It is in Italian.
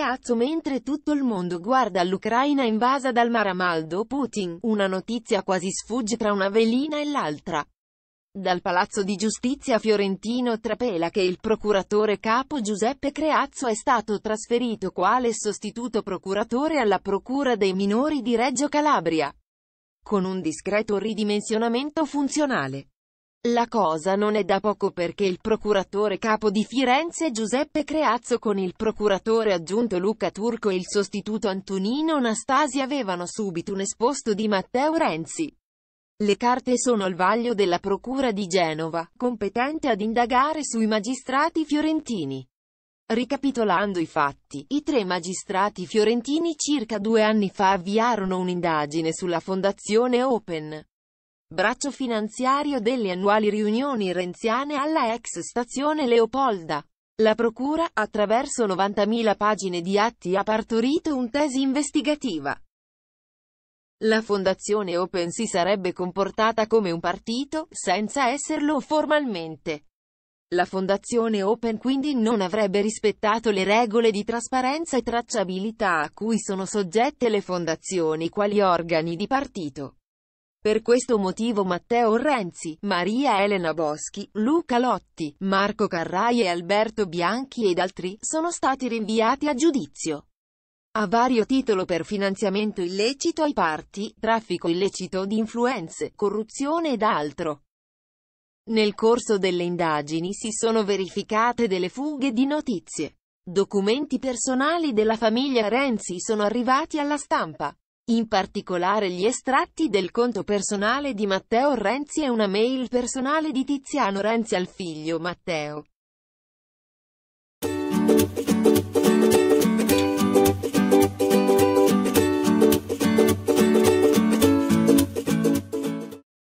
Galeazzo mentre tutto il mondo guarda l'Ucraina invasa dal maramaldo Putin, una notizia quasi sfugge tra una velina e l'altra. Dal Palazzo di Giustizia fiorentino trapela che il procuratore capo Giuseppe Creazzo è stato trasferito quale sostituto procuratore alla Procura dei minori di Reggio Calabria, con un discreto ridimensionamento funzionale. La cosa non è da poco perché il procuratore capo di Firenze Giuseppe Creazzo con il procuratore aggiunto Luca Turco e il sostituto Antonino Nastasi avevano subito un esposto di Matteo Renzi. Le carte sono al vaglio della Procura di Genova, competente ad indagare sui magistrati fiorentini. Ricapitolando i fatti, i tre magistrati fiorentini circa due anni fa avviarono un'indagine sulla Fondazione Open. Braccio finanziario delle annuali riunioni renziane alla ex stazione Leopolda. La Procura, attraverso 90.000 pagine di atti ha partorito un tesi investigativa. La fondazione Open si sarebbe comportata come un partito, senza esserlo formalmente. La fondazione Open quindi non avrebbe rispettato le regole di trasparenza e tracciabilità a cui sono soggette le fondazioni quali organi di partito. Per questo motivo Matteo Renzi, Maria Elena Boschi, Luca Lotti, Marco Carrai e Alberto Bianchi ed altri, sono stati rinviati a giudizio. A vario titolo per finanziamento illecito ai parti, traffico illecito di influenze, corruzione ed altro. Nel corso delle indagini si sono verificate delle fughe di notizie. Documenti personali della famiglia Renzi sono arrivati alla stampa in particolare gli estratti del conto personale di Matteo Renzi e una mail personale di Tiziano Renzi al figlio Matteo.